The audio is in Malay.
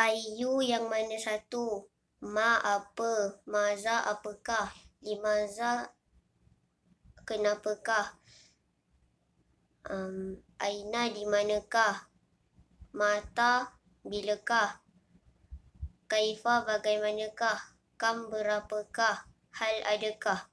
Ayu yang mana satu? Ma apa? Maza apakah? Limaza kenapakah? Um, Aina di manakah? Mata bilakah? Kaifa bagaimanakah? Kam berapakah? Hal adakah?